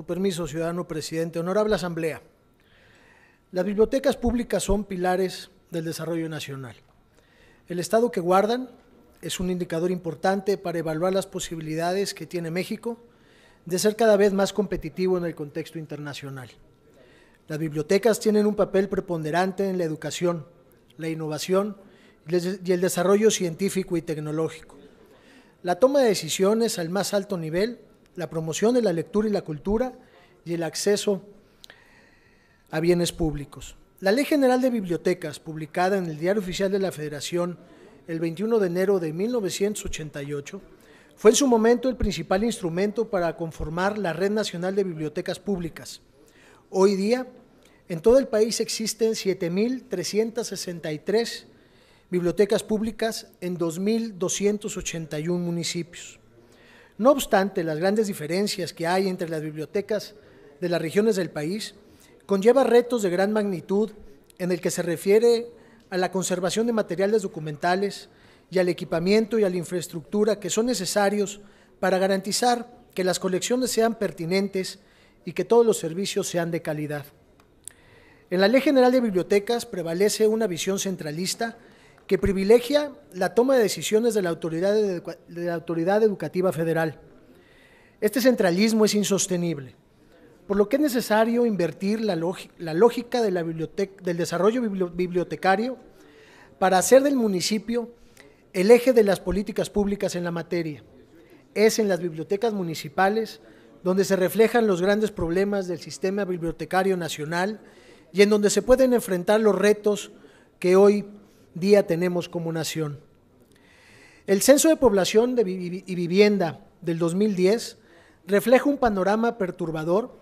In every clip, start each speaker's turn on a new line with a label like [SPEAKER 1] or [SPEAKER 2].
[SPEAKER 1] su permiso, ciudadano presidente, honorable Asamblea. Las bibliotecas públicas son pilares del desarrollo nacional. El estado que guardan es un indicador importante para evaluar las posibilidades que tiene México de ser cada vez más competitivo en el contexto internacional. Las bibliotecas tienen un papel preponderante en la educación, la innovación y el desarrollo científico y tecnológico. La toma de decisiones al más alto nivel la promoción de la lectura y la cultura y el acceso a bienes públicos. La Ley General de Bibliotecas, publicada en el Diario Oficial de la Federación el 21 de enero de 1988, fue en su momento el principal instrumento para conformar la Red Nacional de Bibliotecas Públicas. Hoy día, en todo el país existen 7.363 bibliotecas públicas en 2.281 municipios. No obstante, las grandes diferencias que hay entre las bibliotecas de las regiones del país conlleva retos de gran magnitud en el que se refiere a la conservación de materiales documentales y al equipamiento y a la infraestructura que son necesarios para garantizar que las colecciones sean pertinentes y que todos los servicios sean de calidad. En la Ley General de Bibliotecas prevalece una visión centralista que privilegia la toma de decisiones de la autoridad, de la autoridad educativa federal. Este centralismo es insostenible, por lo que es necesario invertir la, lógica del desarrollo bibliotecario para hacer del municipio el eje de las políticas públicas en la materia. Es en las bibliotecas municipales donde se reflejan los grandes problemas del sistema bibliotecario nacional y en donde se pueden enfrentar los retos que hoy día tenemos como nación. El Censo de Población y Vivienda del 2010 refleja un panorama perturbador,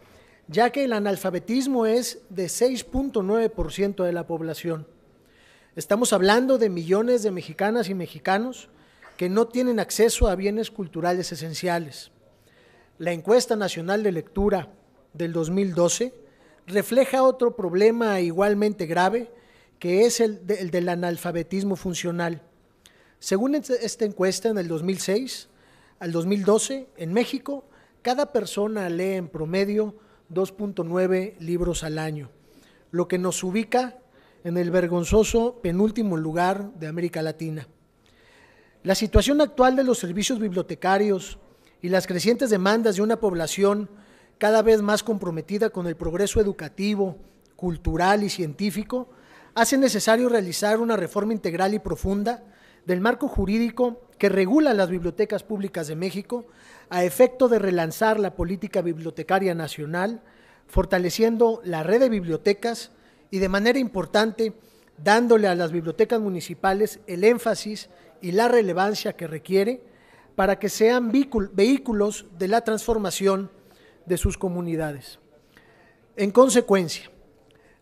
[SPEAKER 1] ya que el analfabetismo es de 6.9% de la población. Estamos hablando de millones de mexicanas y mexicanos que no tienen acceso a bienes culturales esenciales. La encuesta nacional de lectura del 2012 refleja otro problema igualmente grave que es el, del analfabetismo funcional. Según este, esta encuesta, en el 2006 al 2012, en México, cada persona lee en promedio 2.9 libros al año, lo que nos ubica en el vergonzoso penúltimo lugar de América Latina. La situación actual de los servicios bibliotecarios y las crecientes demandas de una población cada vez más comprometida con el progreso educativo, cultural y científico hace necesario realizar una reforma integral y profunda del marco jurídico que regula las bibliotecas públicas de México a efecto de relanzar la política bibliotecaria nacional, fortaleciendo la red de bibliotecas y de manera importante dándole a las bibliotecas municipales el énfasis y la relevancia que requiere para que sean vehículos de la transformación de sus comunidades. En consecuencia,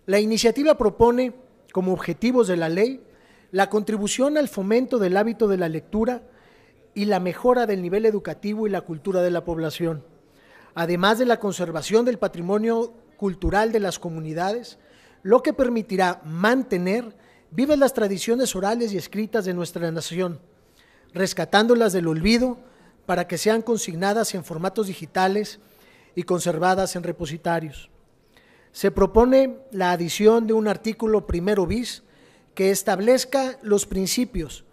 [SPEAKER 1] la iniciativa propone como objetivos de la ley la contribución al fomento del hábito de la lectura y la mejora del nivel educativo y la cultura de la población, además de la conservación del patrimonio cultural de las comunidades, lo que permitirá mantener vivas las tradiciones orales y escritas de nuestra nación, rescatándolas del olvido para que sean consignadas en formatos digitales y conservadas en repositarios. Se propone la adición de un artículo primero bis que establezca los principios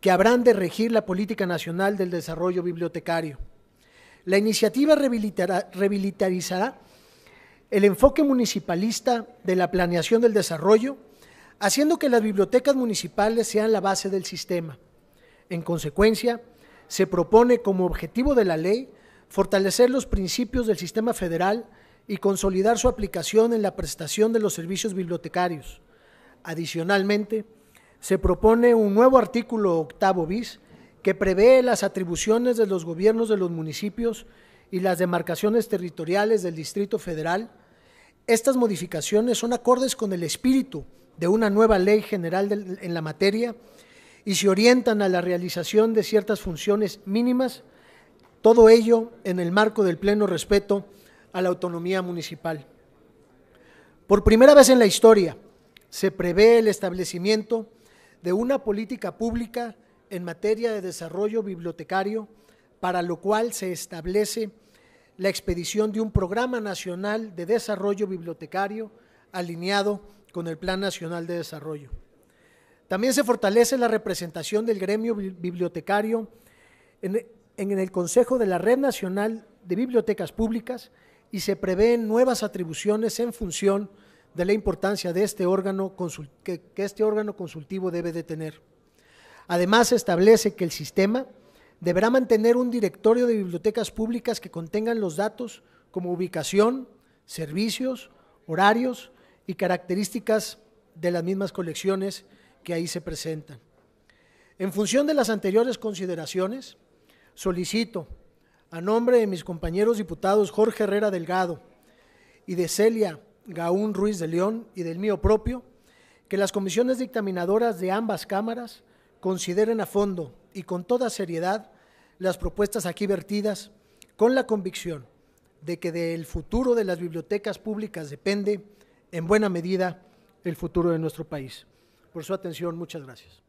[SPEAKER 1] que habrán de regir la política nacional del desarrollo bibliotecario. La iniciativa revitalizará el enfoque municipalista de la planeación del desarrollo, haciendo que las bibliotecas municipales sean la base del sistema. En consecuencia, se propone como objetivo de la ley fortalecer los principios del sistema federal y consolidar su aplicación en la prestación de los servicios bibliotecarios. Adicionalmente, se propone un nuevo artículo octavo bis que prevé las atribuciones de los gobiernos de los municipios y las demarcaciones territoriales del Distrito Federal. Estas modificaciones son acordes con el espíritu de una nueva ley general en la materia y se orientan a la realización de ciertas funciones mínimas, todo ello en el marco del pleno respeto a la autonomía municipal. Por primera vez en la historia se prevé el establecimiento de una política pública en materia de desarrollo bibliotecario, para lo cual se establece la expedición de un Programa Nacional de Desarrollo Bibliotecario alineado con el Plan Nacional de Desarrollo. También se fortalece la representación del gremio bibliotecario en, el Consejo de la Red Nacional de Bibliotecas Públicas, y se prevén nuevas atribuciones en función de la importancia de este órgano que, este órgano consultivo debe de tener. Además, se establece que el sistema deberá mantener un directorio de bibliotecas públicas que contengan los datos como ubicación, servicios, horarios y características de las mismas colecciones que ahí se presentan. En función de las anteriores consideraciones, solicito a nombre de mis compañeros diputados Jorge Herrera Delgado y de Celia Gaún Ruiz de León y del mío propio, que las comisiones dictaminadoras de ambas cámaras consideren a fondo y con toda seriedad las propuestas aquí vertidas con la convicción de que del futuro de las bibliotecas públicas depende en buena medida el futuro de nuestro país. Por su atención, muchas gracias.